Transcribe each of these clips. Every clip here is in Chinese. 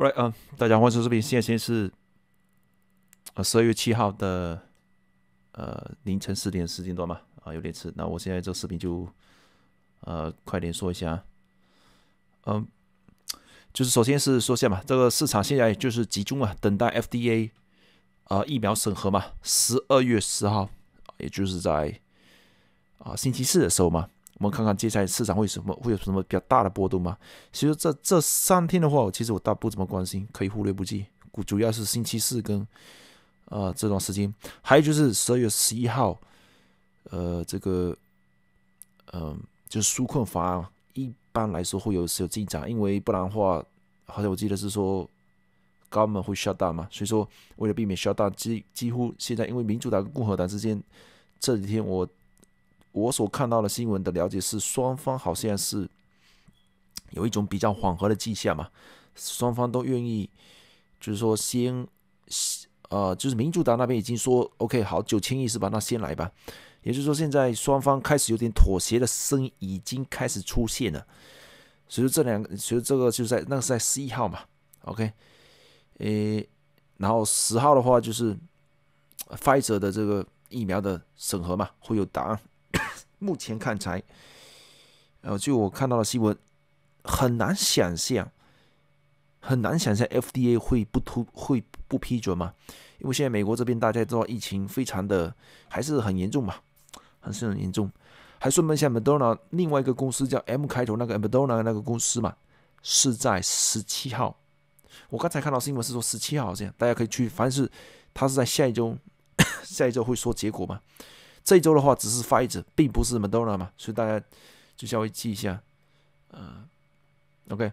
Right 啊，大家欢迎收视频。现在先是十二月七号的呃凌晨四点四点多嘛，啊有点迟。那我现在这视频就呃快点说一下，嗯，就是首先是说一下嘛，这个市场现在就是集中啊，等待 FDA 啊疫苗审核嘛，十二月十号也就是在啊星期四的时候嘛。我们看看接下来市场为什么会有什么比较大的波动吗？其实这这三天的话，其实我倒不怎么关心，可以忽略不计。主要是星期四跟呃这段时间，还有就是十二月十一号，呃，这个，嗯，就是纾困法案，一般来说会有是有进展，因为不然的话，好像我记得是说，关门会 shutdown 嘛，所以说为了避免 shutdown，几几乎现在因为民主党跟共和党之间这几天我。我所看到的新闻的了解是，双方好像是有一种比较缓和的迹象嘛，双方都愿意，就是说先，呃，就是民主党那边已经说 OK，好，九千亿是吧？那先来吧，也就是说，现在双方开始有点妥协的声音已经开始出现了。所以这两，所以这个就是在那是在十一号嘛，OK，呃，然后十号的话就是，Pfizer 的这个疫苗的审核嘛，会有答案。目前看起来，呃，就我看到的新闻，很难想象，很难想象 FDA 会不推会不批准吗？因为现在美国这边大家知道疫情非常的还是很严重嘛，还是很严重。还顺便像 m o d e r n a 另外一个公司叫 M 开头那个 Moderna 那个公司嘛，是在十七号，我刚才看到新闻是说十七号，好像，大家可以去，反正是他是在下一周，下一周会说结果嘛。这周的话只是 f i z e r 并不是 Madonna 嘛，所以大家就稍微记一下，嗯，OK。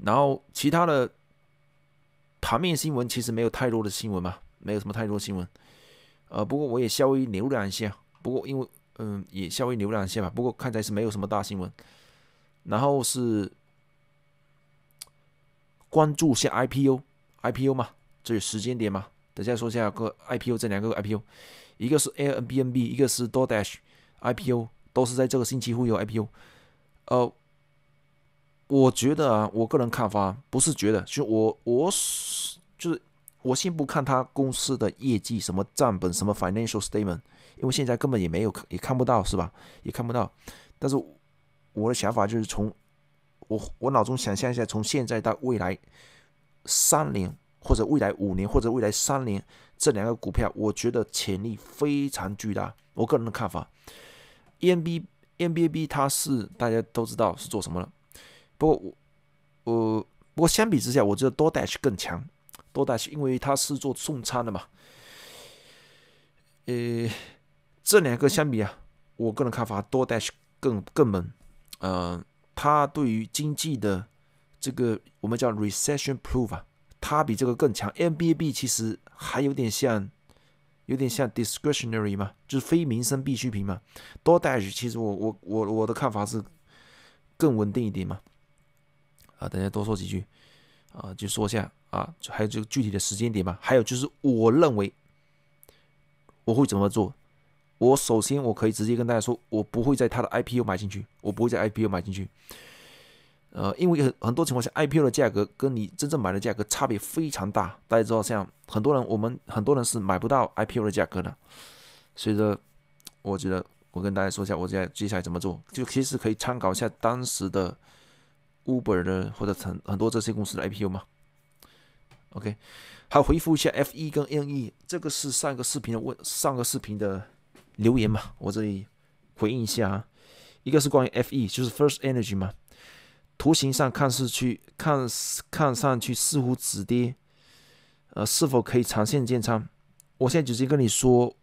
然后其他的盘面新闻其实没有太多的新闻嘛，没有什么太多新闻。呃，不过我也稍微浏览一下。不过因为嗯，也稍微浏览一下吧。不过看起来是没有什么大新闻。然后是关注下 IPO，IPO 嘛，这是时间点嘛？等下说下个 IPO 这两个 IPO。一个是 Airbnb，一个是 DoorDash，IPO 都是在这个星期会有 IPO。呃，我觉得啊，我个人看法不是觉得，就我我就是我先不看他公司的业绩，什么账本，什么 financial statement，因为现在根本也没有，也看不到，是吧？也看不到。但是我的想法就是从我我脑中想象一下，从现在到未来三年，或者未来五年，或者未来三年，这两个股票，我觉得潜力非常巨大。我个人的看法，E M B E M B A B，它是大家都知道是做什么的。不过我，呃，不过相比之下，我觉得 d r Dash 更强。d r Dash 因为它是做送餐的嘛。呃，这两个相比啊，我个人看法多 Dash 更更猛。呃，它对于经济的这个我们叫 Recession Proof 啊。它比这个更强，MBAB 其实还有点像，有点像 discretionary 嘛，就是非民生必需品嘛。d o d h 其实我我我我的看法是更稳定一点嘛。啊，等下多说几句啊，就说一下啊，就还有这个具体的时间点嘛，还有就是我认为我会怎么做。我首先我可以直接跟大家说，我不会在它的 IPU 买进去，我不会在 IPU 买进去。呃，因为很很多情况下，IPO 的价格跟你真正买的价格差别非常大。大家知道，像很多人，我们很多人是买不到 IPO 的价格的。所以呢，我觉得我跟大家说一下，我下来接下来怎么做，就其实可以参考一下当时的 Uber 的或者很很多这些公司的 IPO 嘛。OK，好，回复一下 F E 跟 N E，这个是上个视频的问上个视频的留言嘛？我这里回应一下啊，一个是关于 F E，就是 First Energy 嘛。图形上看似去看看上去似乎止跌，呃，是否可以长线建仓？我现在只是跟你说，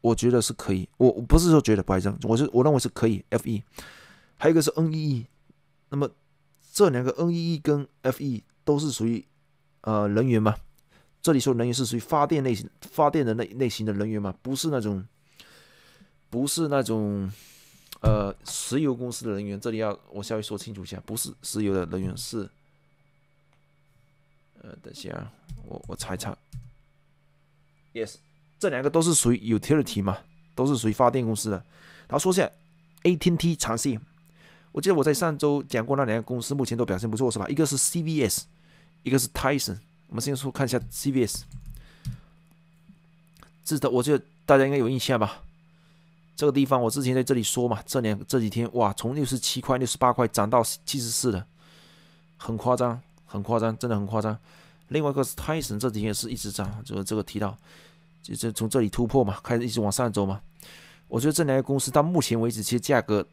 我觉得是可以。我我不是说觉得不挨涨，我是我认为是可以。F E，还有一个是 N E E，那么这两个 N E E 跟 F E 都是属于呃能源嘛？这里说能源是属于发电类型、发电的类类型的能源嘛？不是那种，不是那种。呃，石油公司的人员，这里要我稍微说清楚一下，不是石油的人员，是呃，等下，我我查一查，yes，这两个都是属于 utility 嘛，都是属于发电公司的。然后说下 AT&T 长线，我记得我在上周讲过那两个公司，目前都表现不错，是吧？一个是 CVS，一个是 Tyson。我们先说看一下 CVS，这的，我觉得大家应该有印象吧。这个地方我之前在这里说嘛，这两这几天哇，从六十七块、六十八块涨到七十四的，很夸张，很夸张，真的很夸张。另外一个是泰神，这几天也是一直涨，就是这个提到，就是从这里突破嘛，开始一直往上走嘛。我觉得这两个公司到目前为止，其实价格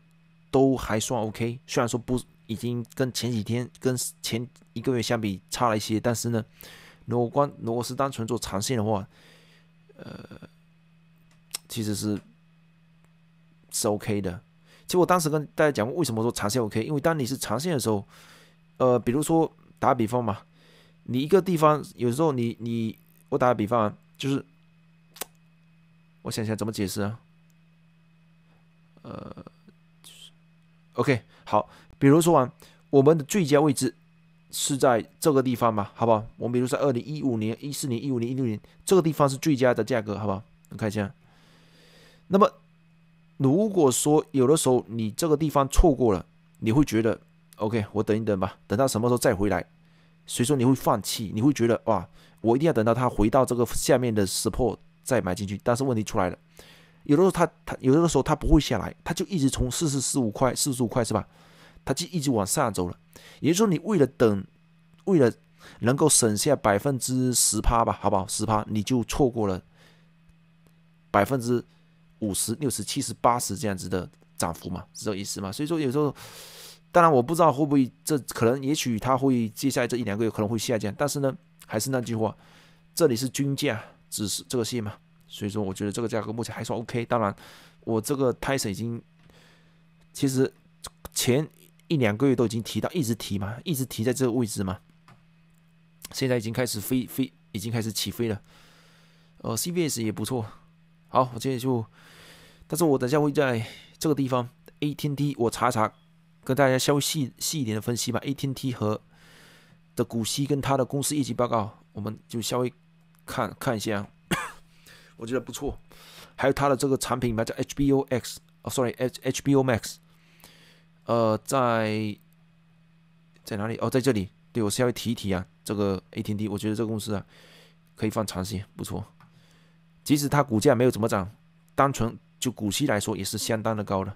都还算 OK。虽然说不已经跟前几天、跟前一个月相比差了一些，但是呢，如果光如果是单纯做长线的话，呃，其实是。是 OK 的。其实我当时跟大家讲过，为什么说长线 OK？因为当你是长线的时候，呃，比如说打比方嘛，你一个地方有时候你你我打个比方，就是我想想怎么解释啊？呃，OK，好，比如说啊，我们的最佳位置是在这个地方吧，好不好？我们比如说二零一五年、一四年、一五年、一六年，这个地方是最佳的价格，好不好？你看一下，那么。如果说有的时候你这个地方错过了，你会觉得，OK，我等一等吧，等到什么时候再回来？所以说你会放弃，你会觉得哇，我一定要等到它回到这个下面的 support 再买进去。但是问题出来了，有的时候它它有的时候它不会下来，它就一直从四十四五块、四十五块是吧？它就一直往上走了。也就是说，你为了等，为了能够省下百分之十趴吧，好不好？十趴你就错过了百分之。五十六十七十八十这样子的涨幅嘛，是这个意思嘛？所以说有时候，当然我不知道会不会这可能，也许它会接下来这一两个月可能会下降，但是呢，还是那句话，这里是均价，只是这个线嘛。所以说我觉得这个价格目前还算 OK。当然，我这个 Tyson 已经其实前一两个月都已经提到，一直提嘛，一直提在这个位置嘛，现在已经开始飞飞，已经开始起飞了。呃，C B S 也不错。好，我今天就，但是我等下会在这个地方，ATT 我查一查，跟大家稍微细细一点的分析吧。ATT 和的股息跟它的公司业绩报告，我们就稍微看看一下。我觉得不错，还有它的这个产品嘛，叫 HBOX 哦，sorry H HBO Max，呃，在在哪里？哦，在这里。对我稍微提一提啊，这个 ATT，我觉得这个公司啊，可以放长线，不错。即使它股价没有怎么涨，单纯就股息来说也是相当的高了。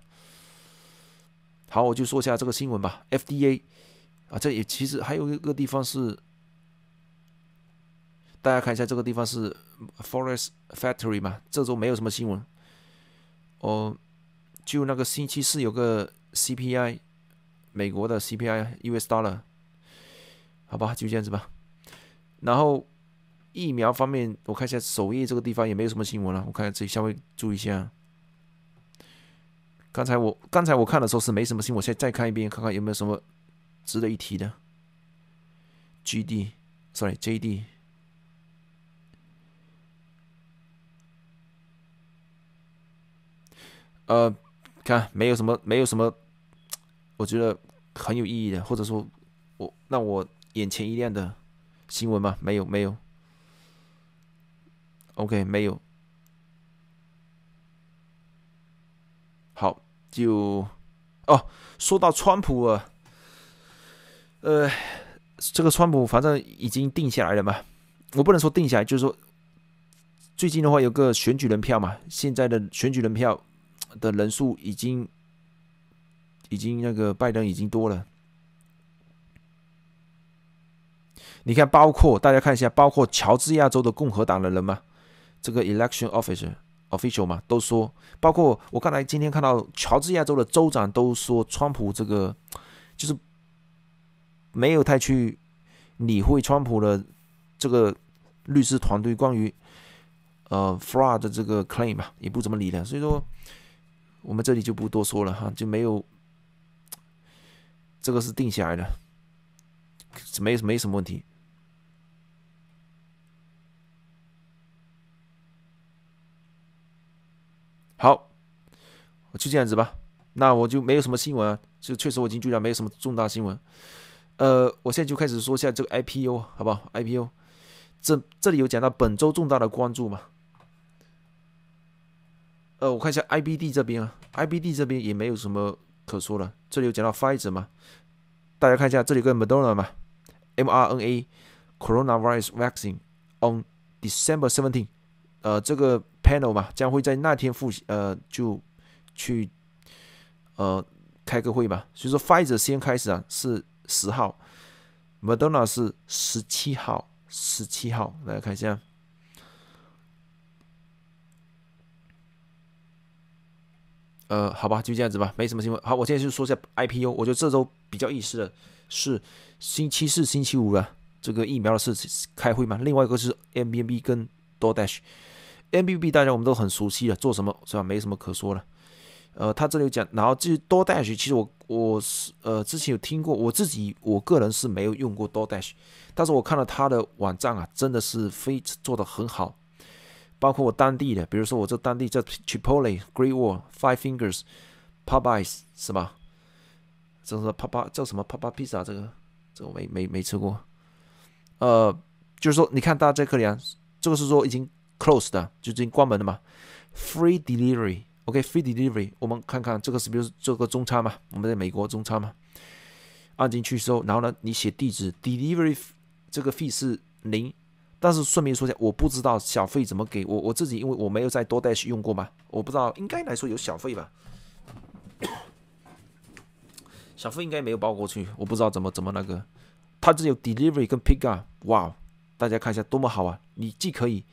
好，我就说一下这个新闻吧。F D A 啊，这也其实还有一个地方是，大家看一下这个地方是 Forest Factory 嘛？这周没有什么新闻哦，就那个星期四有个 C P I，美国的 C P I U S Dollar，好吧，就这样子吧。然后。疫苗方面，我看一下首页这个地方也没有什么新闻了。我看下这里，稍微注意一下。刚才我刚才我看的时候是没什么新，我现在再看一遍，看看有没有什么值得一提的。G D，sorry，J D。呃，看没有什么，没有什么，我觉得很有意义的，或者说我让我眼前一亮的新闻嘛，没有，没有。OK，没有，好就哦，说到川普啊，呃，这个川普反正已经定下来了嘛，我不能说定下来，就是说最近的话有个选举人票嘛，现在的选举人票的人数已经已经那个拜登已经多了，你看，包括大家看一下，包括乔治亚州的共和党的人嘛。这个 election officer official 嘛，都说，包括我刚才今天看到乔治亚州的州长都说，川普这个就是没有太去理会川普的这个律师团队关于呃 fraud 的这个 claim 吧，也不怎么理的，所以说我们这里就不多说了哈，就没有这个是定下来的，没没什么问题。好，我就这样子吧。那我就没有什么新闻啊，就确实我已经注意到没有什么重大新闻。呃，我现在就开始说一下这个 IPO，好不好？IPO，这这里有讲到本周重大的关注嘛？呃，我看一下 IBD 这边啊，IBD 这边也没有什么可说了。这里有讲到 Pfizer 嘛？大家看一下，这里跟 Madonna 嘛，mRNA coronavirus vaccine on December 17，呃，这个。panel 嘛，将会在那天复呃就去呃开个会嘛，所以说 Fiser 先开始啊，是十号，Madonna 是十七号，十七号，来看一下，呃，好吧，就这样子吧，没什么新闻。好，我现在就说一下 IPO，我觉得这周比较意思的是星期四、星期五啊，这个疫苗的事情开会嘛，另外一个是 MBB 跟 DoorDash。NBB 大家我们都很熟悉了，做什么是吧？没什么可说了。呃，他这里讲，然后至于 Dash，其实我我是呃之前有听过，我自己我个人是没有用过 r Dash，但是我看到他的网站啊，真的是非做的很好。包括我当地的，比如说我这当地叫 Chipotle、Great Wall、Five Fingers、Pub Ice 是吧？这是 Pub 叫什么 Pub Pizza？这个这个没没没吃过。呃，就是说你看大家在克里安，这个是说已经。Closed 就近关门的嘛。Free delivery，OK，Free delivery，我们看看这个是不是这个中餐嘛，我们在美国中餐嘛，按进去之后，然后呢，你写地址，delivery 这个 fee 是零，但是顺便说一下，我不知道小费怎么给我，我自己因为我没有在多带去用过嘛，我不知道，应该来说有小费吧，小费应该没有包过去，我不知道怎么怎么那个，它只有 delivery 跟 pickup，哇，大家看一下多么好啊，你既可以。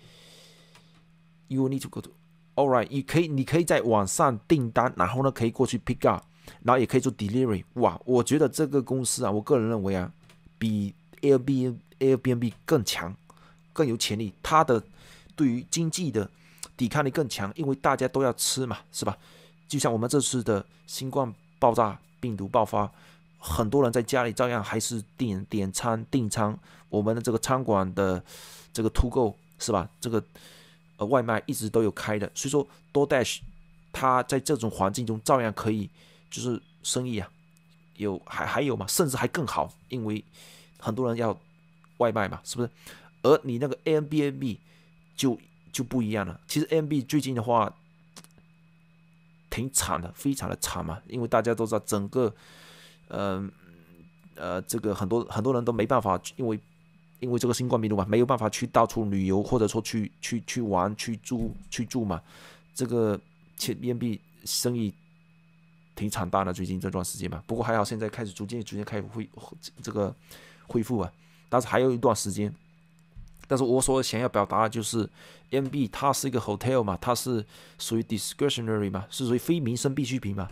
You need to go to, all right？你可以，你可以在网上订单，然后呢可以过去 pick up，然后也可以做 delivery。哇，我觉得这个公司啊，我个人认为啊，比 Airbnb Airbnb 更强，更有潜力。它的对于经济的抵抗力更强，因为大家都要吃嘛，是吧？就像我们这次的新冠爆炸病毒爆发，很多人在家里照样还是点点餐订餐。我们的这个餐馆的这个 to go 是吧？这个。呃外卖一直都有开的，所以说多 Dash，他在这种环境中照样可以，就是生意啊，有还还有嘛，甚至还更好，因为很多人要外卖嘛，是不是？而你那个 Airbnb 就就不一样了。其实 Airbnb 最近的话挺惨的，非常的惨嘛，因为大家都知道整个，嗯呃，这个很多很多人都没办法，因为。因为这个新冠病毒嘛，没有办法去到处旅游，或者说去去去玩、去住、去住嘛，这个前烟币生意挺惨淡的。最近这段时间嘛，不过还好，现在开始逐渐逐渐开始恢这个恢复啊。但是还有一段时间。但是我所想要表达的就是 m b 它是一个 hotel 嘛，它是属于 discretionary 嘛，是属于非民生必需品嘛。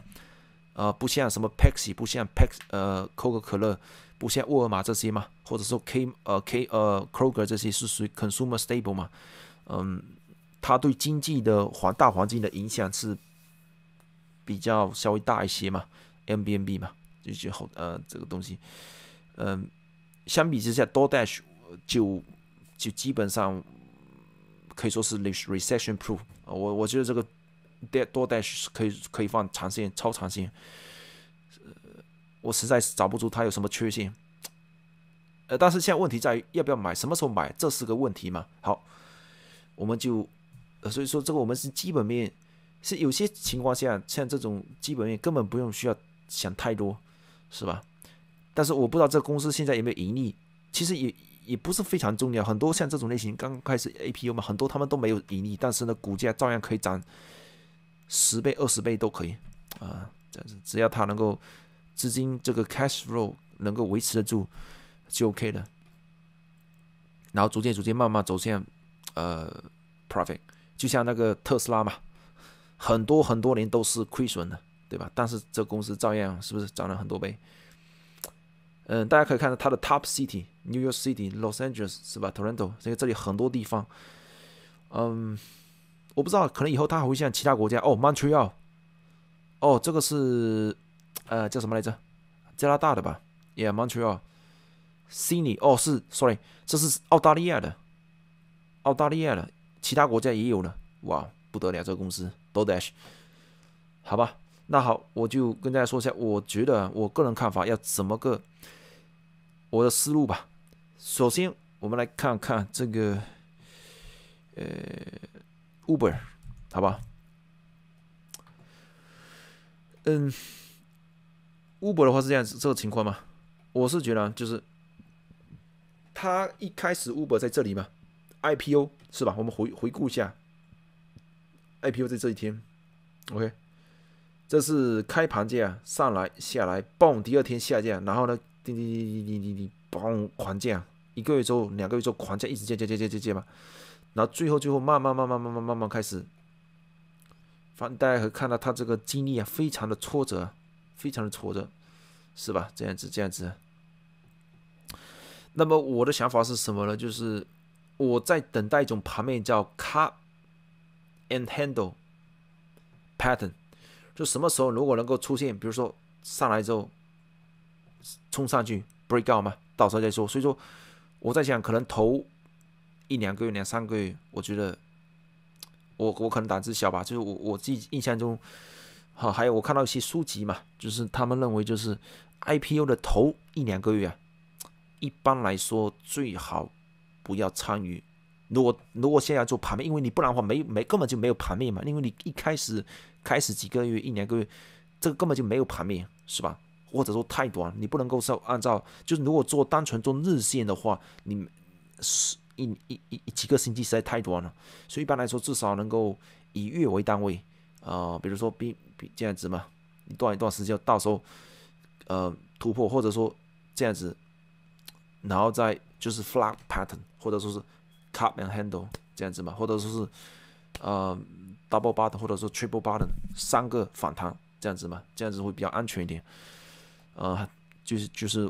呃，不像什么 p e p s i 不像 Pax 呃，可口可乐。不像沃尔玛这些嘛，或者说 K 呃 K 呃 Kroger 这些是属于 consumer stable 嘛，嗯，它对经济的环大环境的影响是比较稍微大一些嘛，MBMB 嘛，这些好呃这个东西，嗯，相比之下 DoorDash 就就基本上可以说是 recession proof 啊，我我觉得这个 DoorDash 可以可以放长线超长线。我实在是找不出它有什么缺陷，呃，但是现在问题在于要不要买，什么时候买，这是个问题嘛？好，我们就，呃，所以说这个我们是基本面，是有些情况下像这种基本面根本不用需要想太多，是吧？但是我不知道这个公司现在有没有盈利，其实也也不是非常重要，很多像这种类型，刚开始 A P U 嘛，很多他们都没有盈利，但是呢，股价照样可以涨十倍、二十倍都可以，啊，这样子，只要它能够。资金这个 cash flow 能够维持得住就 OK 了，然后逐渐逐渐慢慢走向呃 profit，就像那个特斯拉嘛，很多很多年都是亏损的，对吧？但是这公司照样是不是涨了很多倍？嗯，大家可以看到它的 top city New York City, Los Angeles 是吧？Toronto，所以这里很多地方，嗯，我不知道，可能以后它还会像其他国家哦，Montreal，哦，这个是。呃，叫什么来着？加拿大的吧？Yeah, Montreal, Sydney. 哦，是，Sorry，这是澳大利亚的，澳大利亚的。其他国家也有了，哇，不得了，这个公司。d o e dash。好吧，那好，我就跟大家说一下，我觉得我个人看法要怎么个我的思路吧。首先，我们来看看这个呃，Uber，好吧？嗯。Uber 的话是这样子这个情况吗？我是觉得就是，他一开始 Uber 在这里嘛，IPO 是吧？我们回回顾一下，IPO 在这一天，OK，这是开盘价上来下来，嘣，第二天下降，然后呢，叮叮叮叮叮叮叮，嘣，狂降，一个月之后，两个月之后，狂降，一直降降降降降降嘛，然后最后最后慢慢慢慢慢慢慢慢开始，反正大家可以看到他这个经历啊，非常的挫折。非常的挫折，是吧？这样子，这样子。那么我的想法是什么呢？就是我在等待一种盘面叫 c u t and handle pattern，就什么时候如果能够出现，比如说上来之后冲上去 break out 嘛，到时候再说。所以说，我在想可能头一两个月、两三个月，我觉得我我可能胆子小吧，就是我我自己印象中。好，还有我看到一些书籍嘛，就是他们认为就是 IPO 的头一两个月啊，一般来说最好不要参与。如果如果现在做盘面，因为你不然的话没没根本就没有盘面嘛，因为你一开始开始几个月一两个月，这个根本就没有盘面，是吧？或者说太短，你不能够说按照就是如果做单纯做日线的话，你是一一一几个星期实在太短了。所以一般来说，至少能够以月为单位。啊，比如说，比比这样子嘛，一段一段时间，到时候呃突破，或者说这样子，然后再就是 flag pattern，或者说是 cup and handle 这样子嘛，或者说是呃 double b u t t o n 或者说 triple b u t t o n 三个反弹这样子嘛，这样子会比较安全一点。呃，就是就是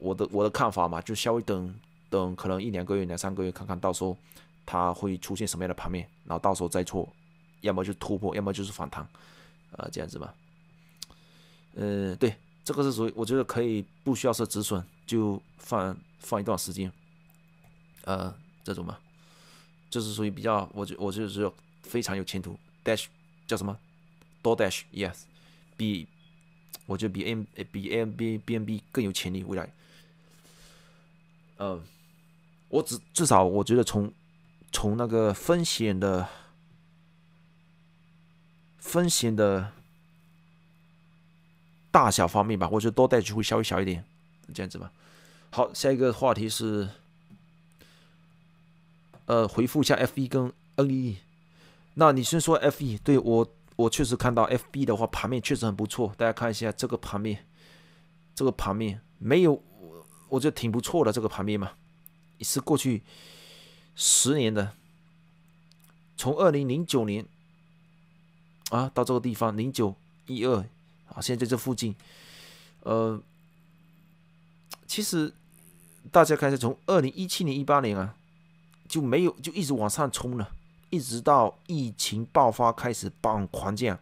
我的我的看法嘛，就稍微等等，可能一两个月、两三个月，看看到时候它会出现什么样的盘面，然后到时候再做。要么就突破，要么就是反弹，啊，这样子吧。呃，对，这个是属于我觉得可以不需要设止损，就放放一段时间，呃，这种嘛，就是属于比较，我就我就是非常有前途。Dash 叫什么？DoorDash？Yes，比我觉得比 M 比 M B B M B 更有潜力未来。嗯，我只至少我觉得从从那个风险的。风险的大小方面吧，或者多带就会稍微小一点，这样子吧。好，下一个话题是，呃，回复一下 F 一跟 N 一。那你先说 F 一，对我，我确实看到 F B 的话，盘面确实很不错。大家看一下这个盘面，这个盘面没有，我觉得挺不错的。这个盘面嘛，也是过去十年的，从二零零九年。啊，到这个地方零九一二啊，现在在这附近，呃，其实大家看一下，从二零一七年、一八年啊，就没有就一直往上冲了，一直到疫情爆发开始爆狂降。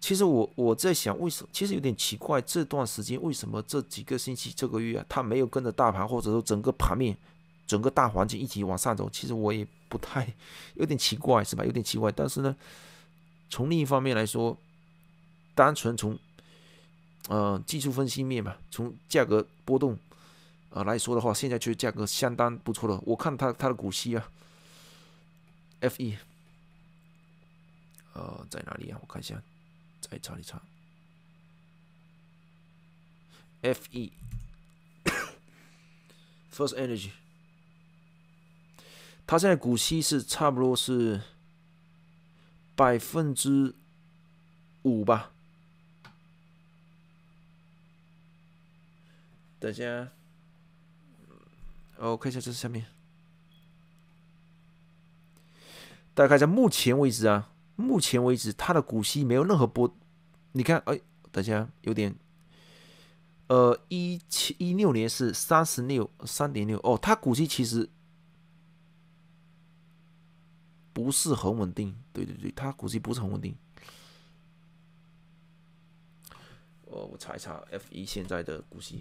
其实我我在想，为什么？其实有点奇怪，这段时间为什么这几个星期、这个月啊，它没有跟着大盘或者说整个盘面、整个大环境一起往上走？其实我也不太 有点奇怪，是吧？有点奇怪，但是呢。从另一方面来说，单纯从呃技术分析面嘛，从价格波动啊来说的话，现在其实价格相当不错了。我看它它的股息啊，F E，呃在哪里啊？我看一下，在查一查，F E，First Energy，它现在股息是差不多是。百分之五吧。等下，我看一下这下面，大概在目前为止啊，目前为止它的股息没有任何波。你看，哎，等下有点，呃，一七一六年是三十六三点六哦，它股息其实。不是很稳定，对对对，它股息不是很稳定。哦，我查一查 F 一现在的股息。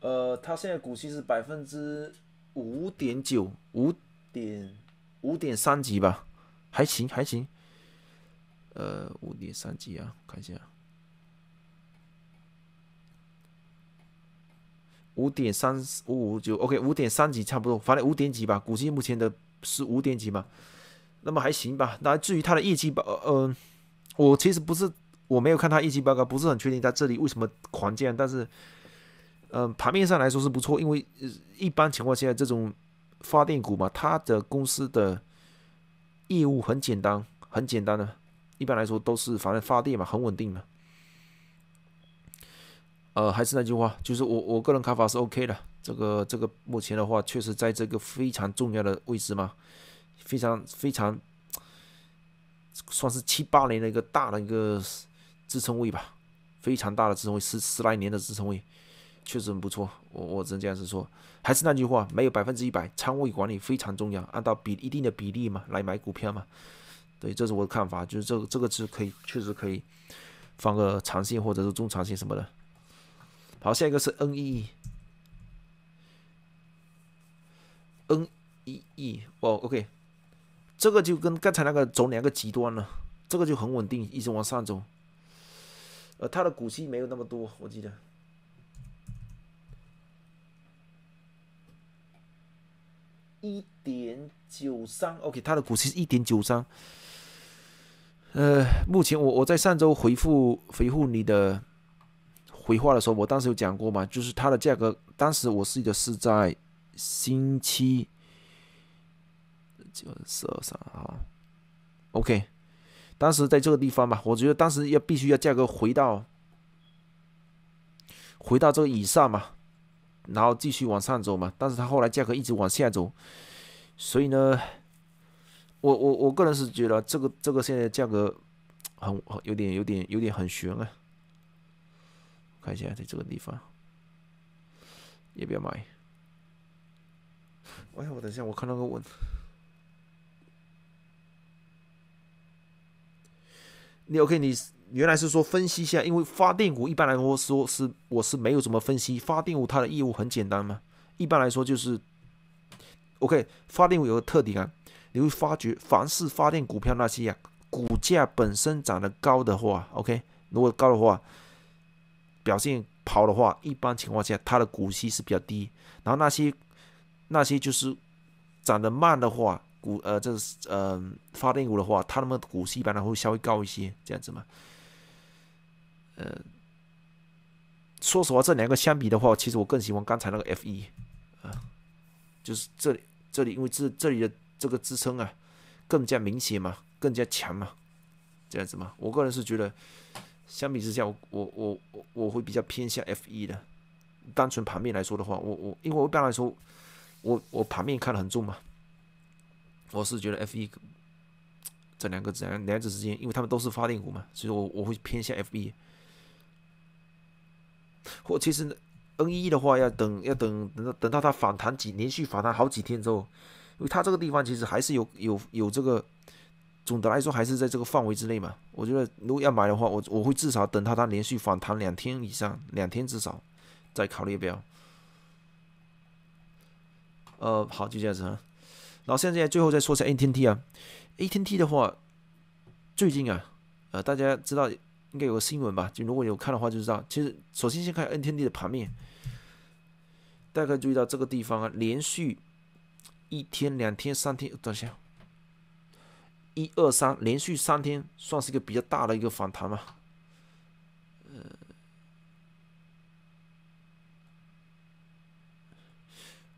呃，它现在股息是百分之五点九五点五点三级吧，还行还行。呃，五点三级啊，看一下。五点三五五九，OK，五点三级差不多，反正五点几吧，估计目前的是五点几嘛，那么还行吧。那至于它的业绩报，嗯，我其实不是，我没有看它业绩报告，不是很确定在这里为什么狂降。但是，呃，盘面上来说是不错，因为一般情况下这种发电股嘛，它的公司的业务很简单，很简单的，一般来说都是反正发电嘛，很稳定的。呃，还是那句话，就是我我个人看法是 OK 的。这个这个目前的话，确实在这个非常重要的位置嘛，非常非常算是七八年的一个大的一个支撑位吧，非常大的支撑位，十十来年的支撑位，确实很不错。我我只能这样子说。还是那句话，没有百分之一百，仓位管理非常重要，按照比一定的比例嘛来买股票嘛。对，这是我的看法，就是这个这个是可以，确实可以放个长线或者是中长线什么的。好，下一个是 NEE，NEE 哦，OK，这个就跟刚才那个走两个极端了，这个就很稳定，一直往上走。呃，它的股息没有那么多，我记得一点九三，OK，它的股息是一点九三。呃，目前我我在上周回复回复你的。回话的时候，我当时有讲过嘛，就是它的价格，当时我记得是在星期就是上啊，OK，当时在这个地方吧，我觉得当时要必须要价格回到回到这个以上嘛，然后继续往上走嘛，但是它后来价格一直往下走，所以呢，我我我个人是觉得这个这个现在价格很有点有点有点很悬啊。看一下，在这个地方也不要买。哎呀，我等一下，我看那个问你。OK，你原来是说分析一下，因为发电股一般来说说是我是没有怎么分析发电股，它的业务很简单嘛。一般来说就是 OK，发电股有个特点，啊，你会发觉凡是发电股票那些呀，股价本身涨得高的话，OK，如果高的话。表现好的话，一般情况下它的股息是比较低；然后那些那些就是涨得慢的话，股呃，这是呃发电股的话，它们股息一般都会稍微高一些，这样子嘛。呃，说实话，这两个相比的话，其实我更喜欢刚才那个 F 一啊，就是这里这里因为这这里的这个支撑啊更加明显嘛，更加强嘛，这样子嘛，我个人是觉得。相比之下，我我我我我会比较偏向 F 一的。单纯盘面来说的话，我我因为我一般来说，我我盘面看的很重嘛，我是觉得 F 一这两个两两者之间，因为他们都是发电股嘛，所以我我会偏向 F 一。或其实 N 一的话，要等要等等等到它反弹几连续反弹好几天之后，因为它这个地方其实还是有有有这个。总的来说还是在这个范围之内嘛。我觉得如果要买的话，我我会至少等它它连续反弹两天以上，两天至少再考虑不要。呃，好，就这样子啊。然后现在最后再说一下 N T 啊，N T 的话，最近啊，呃，大家知道应该有个新闻吧？就如果有看的话就知道。其实首先先看 N T 的盘面，大家注意到这个地方啊，连续一天、两天、三天，等一下。一二三，连续三天算是一个比较大的一个反弹嘛？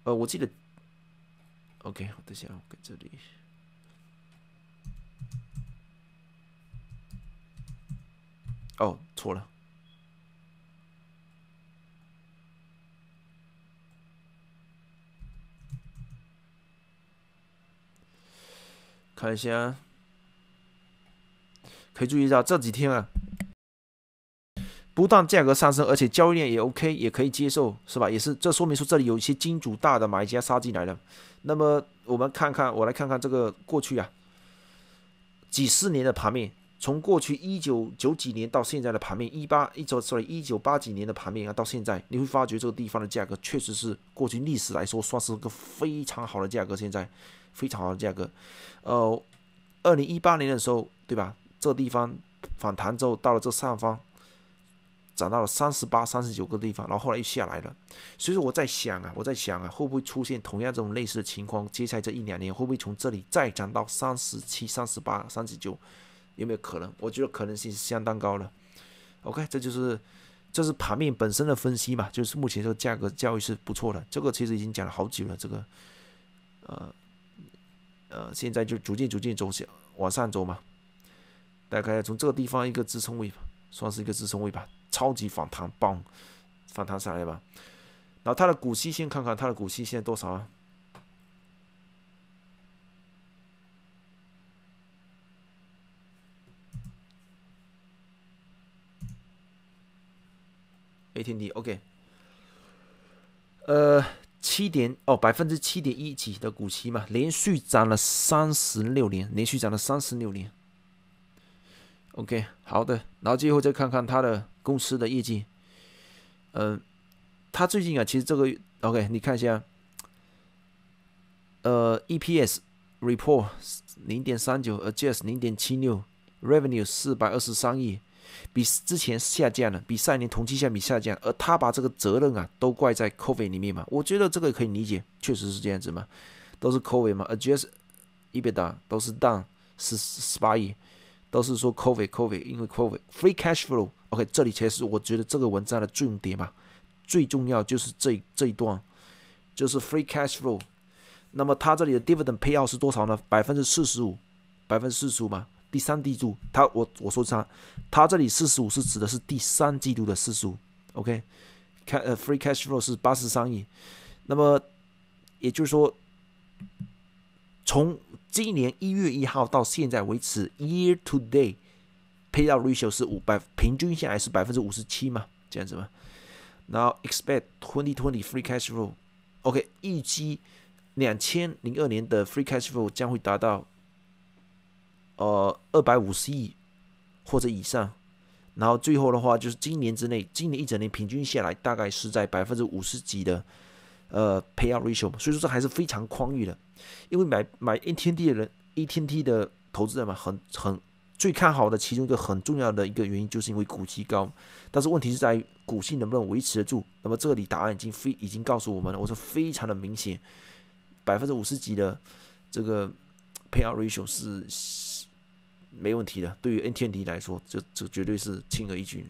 呃，我记得，OK，等一下我给这里，哦，错了，看一下。可以注意到这几天啊，不但价格上升，而且交易量也 OK，也可以接受，是吧？也是，这说明说这里有一些金主大的买家杀进来了。那么我们看看，我来看看这个过去啊，几十年的盘面，从过去一九九几年到现在的盘面，一八一直说了一九八几年的盘面啊，到现在你会发觉这个地方的价格确实是过去历史来说算是个非常好的价格，现在非常好的价格。呃，二零一八年的时候，对吧？这地方反弹之后，到了这上方，涨到了三十八、三十九个地方，然后后来又下来了。所以说我在想啊，我在想啊，会不会出现同样这种类似的情况？接下来这一两年，会不会从这里再涨到三十七、三十八、三十九？有没有可能？我觉得可能性是相当高了。OK，这就是这是盘面本身的分析嘛，就是目前这个价格教育是不错的。这个其实已经讲了好久了，这个呃呃，现在就逐渐逐渐走向往上走嘛。大概从这个地方一个支撑位，吧，算是一个支撑位吧。超级反弹，棒，反弹上来吧。然后它的股息，先看看它的股息现在多少啊？ATD OK，呃，七点哦，百分之七点一几的股息嘛，连续涨了三十六年，连续涨了三十六年。O.K. 好的，然后最后再看看他的公司的业绩。嗯，他最近啊，其实这个 O.K. 你看一下，呃，E.P.S. report 零点三九，adjust 零点七六，revenue 四百二十三亿，比之前下降了，比上年同期相比下降，而他把这个责任啊都怪在 COVID 里面嘛，我觉得这个可以理解，确实是这样子嘛，都是 COVID 嘛，adjust EBITDA 都是 down 十十八亿。都是说 Covid Covid，因为 Covid free cash flow，OK，这里才是我觉得这个文章的重点嘛，最重要就是这这一段，就是 free cash flow。那么它这里的 dividend payout 是多少呢？百分之四十五，百分之四十五嘛，第三季度，它我我说下，它这里四十五是指的是第三季度的四十五，OK，看呃 free cash flow 是八十三亿，那么也就是说。从今年一月一号到现在为止，year to d a y payout ratio 是五百，平均下来是百分之五十七嘛，这样子嘛。然后 expect twenty twenty free cash flow，OK，预计两千零二年的 free cash flow 将会达到呃二百五十亿或者以上。然后最后的话就是今年之内，今年一整年平均下来大概是在百分之五十几的。呃，payout ratio，所以说这还是非常宽裕的，因为买买 NTT 的人，NTT 的投资人嘛，很很最看好的其中一个很重要的一个原因，就是因为股息高，但是问题是在于股息能不能维持得住？那么这里答案已经非已经告诉我们，了，我说非常的明显，百分之五十几的这个 payout ratio 是没问题的，对于 NTT 来说，这这绝对是轻而易举，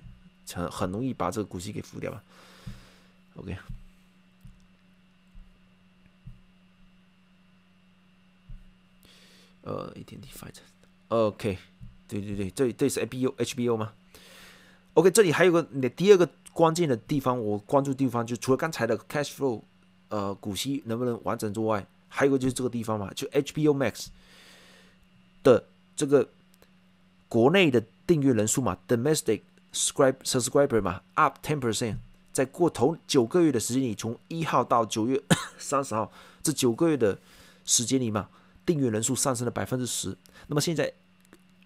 很很容易把这个股息给付掉吧？OK。呃，一点点发展。OK，对对对，这这是 HBU HBU 吗？OK，这里还有个你第二个关键的地方，我关注地方就除了刚才的 cash flow，呃，股息能不能完整之外，还有个就是这个地方嘛，就 h b o Max 的这个国内的订阅人数嘛，domestic subscribe subscriber 嘛，up ten percent，在过头九个月的时间里，从一号到九月 三十号，这九个月的时间里嘛。订阅人数上升了百分之十，那么现在，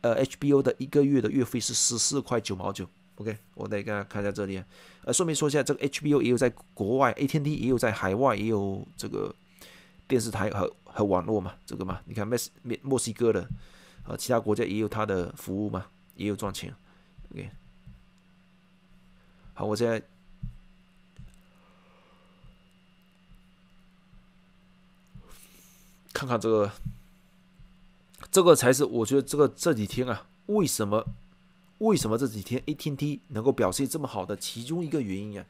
呃，HBO 的一个月的月费是十四块九毛九。OK，我再给大家看一下这里啊。呃，顺便说一下，这个 HBO 也有在国外，AT&T 也有在海外，也有这个电视台和和网络嘛，这个嘛，你看美墨西哥的，呃，其他国家也有它的服务嘛，也有赚钱。OK，好，我现在。看看这个，这个才是我觉得这个这几天啊，为什么为什么这几天 ATT 能够表现这么好的其中一个原因啊？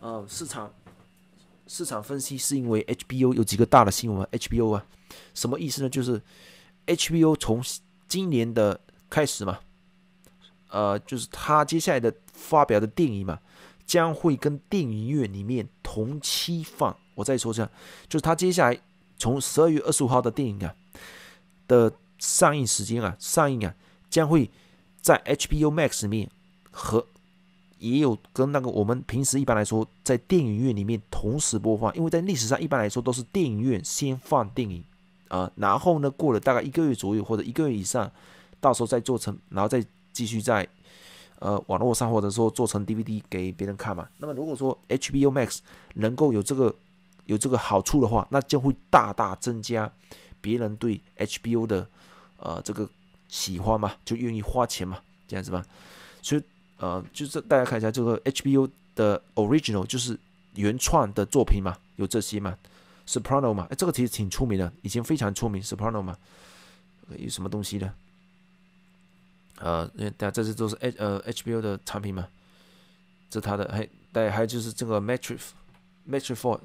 嗯，市场市场分析是因为 HBO 有几个大的新闻，HBO 啊，什么意思呢？就是 HBO 从今年的开始嘛，呃，就是他接下来的发表的电影嘛，将会跟电影院里面同期放。我再说一下，就是他接下来。从十二月二十五号的电影啊的上映时间啊，上映啊将会在 HBO Max 里面和也有跟那个我们平时一般来说在电影院里面同时播放，因为在历史上一般来说都是电影院先放电影，呃，然后呢过了大概一个月左右或者一个月以上，到时候再做成，然后再继续在呃网络上或者说做成 DVD 给别人看嘛。那么如果说 HBO Max 能够有这个。有这个好处的话，那就会大大增加别人对 HBO 的呃这个喜欢嘛，就愿意花钱嘛，这样子嘛。所以呃，就是大家看一下这个 HBO 的 original，就是原创的作品嘛，有这些嘛 s o p r a n o 嘛，哎，这个其实挺出名的，已经非常出名 s o p r a n o 嘛，有什么东西呢？呃，大家这些都是 H 呃 HBO 的产品嘛，这是它的还对，还有就是这个 Matrix Matrix Four。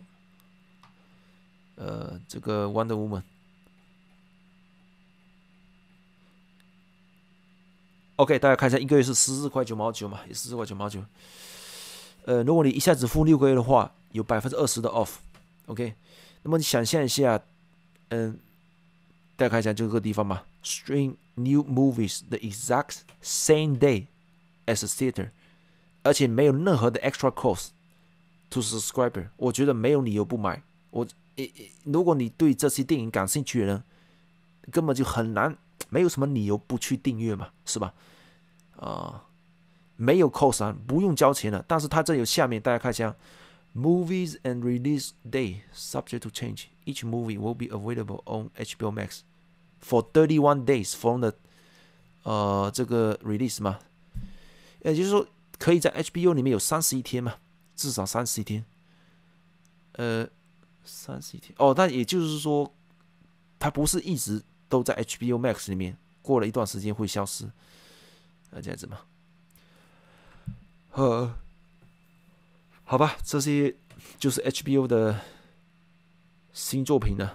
呃，这个 Wonder Woman，OK，大家看一下，一个月是十四块九毛九嘛，十四块九毛九。呃，如果你一下子付六个月的话，有百分之二十的 off，OK。那么你想象一下，嗯，大家看一下这个地方嘛，Stream new movies the exact same day as theater，而且没有任何的 extra cost to subscriber，我觉得没有理由不买，我。如果你对这些电影感兴趣的人，根本就很难，没有什么理由不去订阅嘛，是吧？啊，没有扣三，不用交钱了。但是它这有下面，大家看一下，movies and release day subject to change. Each movie will be available on HBO Max for thirty one days from the 呃这个 release 嘛，也就是说可以在 HBO 里面有三十一天嘛，至少三十一天。呃。三十一天哦，那也就是说，它不是一直都在 HBO Max 里面，过了一段时间会消失，这样子嘛？呵，好吧，这些就是 HBO 的新作品呢。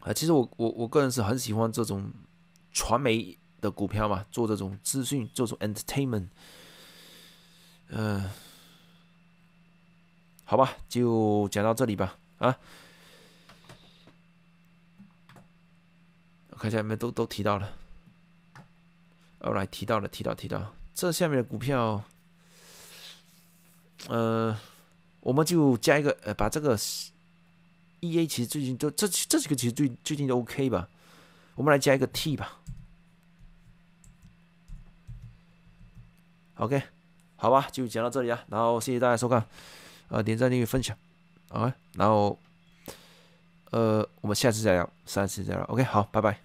啊，其实我我我个人是很喜欢这种传媒的股票嘛，做这种资讯，做这种 entertainment，嗯。好吧，就讲到这里吧。啊，我看下面都都提到了，哦，来提到了，提到提到这下面的股票，呃，我们就加一个呃，把这个 E A 其实最近都这这几个其实最最近都 O K 吧，我们来加一个 T 吧。O K，好吧，就讲到这里啊，然后谢谢大家收看。呃，点赞、订阅、分享，好，然后，呃，我们下次再聊，下次再聊，OK，好，拜拜。